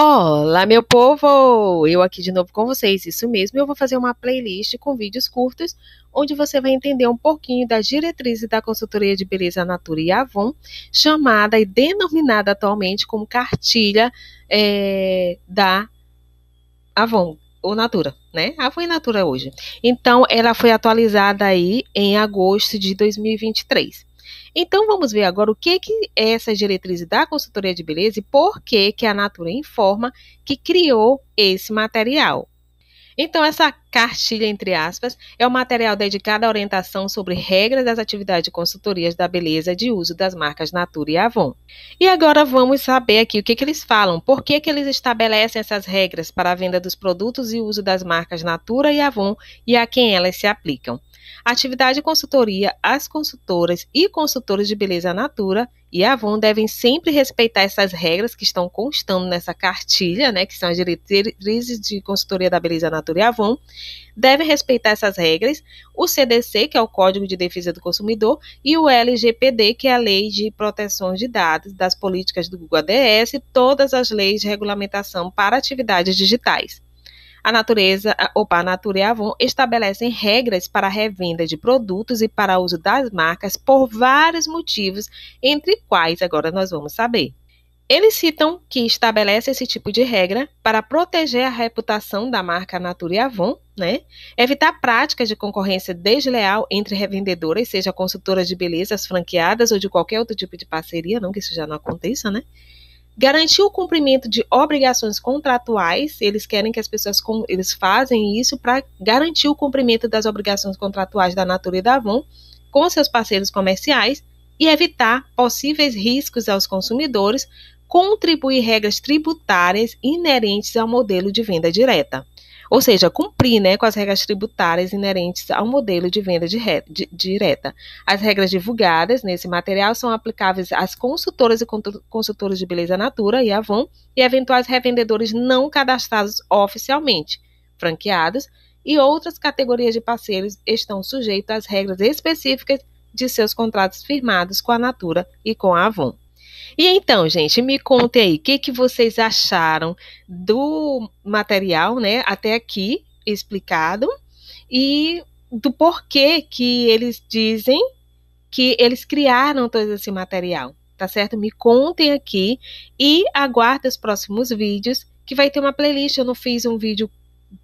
Olá, meu povo! Eu aqui de novo com vocês, isso mesmo. Eu vou fazer uma playlist com vídeos curtos, onde você vai entender um pouquinho das diretrizes da consultoria de beleza Natura e Avon, chamada e denominada atualmente como cartilha é, da Avon, ou Natura, né? Avon e Natura hoje. Então, ela foi atualizada aí em agosto de 2023. Então vamos ver agora o que, que é essas diretrizes da consultoria de beleza e por que, que a Natura informa que criou esse material. Então essa Cartilha, entre aspas, é o um material dedicado à orientação sobre regras das atividades de consultorias da beleza de uso das marcas Natura e Avon. E agora vamos saber aqui o que, que eles falam, por que, que eles estabelecem essas regras para a venda dos produtos e uso das marcas Natura e Avon e a quem elas se aplicam. A atividade de consultoria, as consultoras e consultores de beleza Natura e Avon devem sempre respeitar essas regras que estão constando nessa cartilha, né, que são as diretrizes de consultoria da beleza Natura e Avon, devem respeitar essas regras, o CDC, que é o Código de Defesa do Consumidor, e o LGPD, que é a Lei de Proteção de Dados das Políticas do Google ADS, todas as leis de regulamentação para atividades digitais. A natureza, opa, a Natura e a Avon estabelecem regras para a revenda de produtos e para uso das marcas por vários motivos, entre quais agora nós vamos saber. Eles citam que estabelece esse tipo de regra para proteger a reputação da marca Natura e Avon, né? evitar práticas de concorrência desleal entre revendedoras, seja consultoras de belezas franqueadas ou de qualquer outro tipo de parceria, não que isso já não aconteça, né? garantir o cumprimento de obrigações contratuais, eles querem que as pessoas eles fazem isso para garantir o cumprimento das obrigações contratuais da Natura e da Avon com seus parceiros comerciais e evitar possíveis riscos aos consumidores contribuir regras tributárias inerentes ao modelo de venda direta. Ou seja, cumprir né, com as regras tributárias inerentes ao modelo de venda de de... direta. As regras divulgadas nesse material são aplicáveis às consultoras e consultores de beleza natura e Avon e eventuais revendedores não cadastrados oficialmente, franqueados e outras categorias de parceiros estão sujeitos às regras específicas de seus contratos firmados com a Natura e com a Avon. E então, gente, me contem aí, o que, que vocês acharam do material, né, até aqui explicado, e do porquê que eles dizem que eles criaram todo esse material, tá certo? Me contem aqui e aguardem os próximos vídeos, que vai ter uma playlist. Eu não fiz um vídeo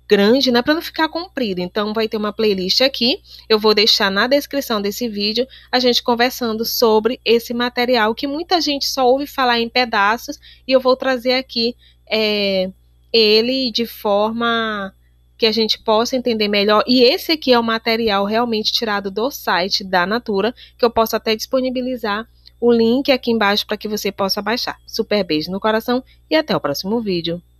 grande, né, para não ficar comprido. Então vai ter uma playlist aqui, eu vou deixar na descrição desse vídeo a gente conversando sobre esse material que muita gente só ouve falar em pedaços e eu vou trazer aqui é, ele de forma que a gente possa entender melhor. E esse aqui é o material realmente tirado do site da Natura, que eu posso até disponibilizar o link aqui embaixo para que você possa baixar. Super beijo no coração e até o próximo vídeo.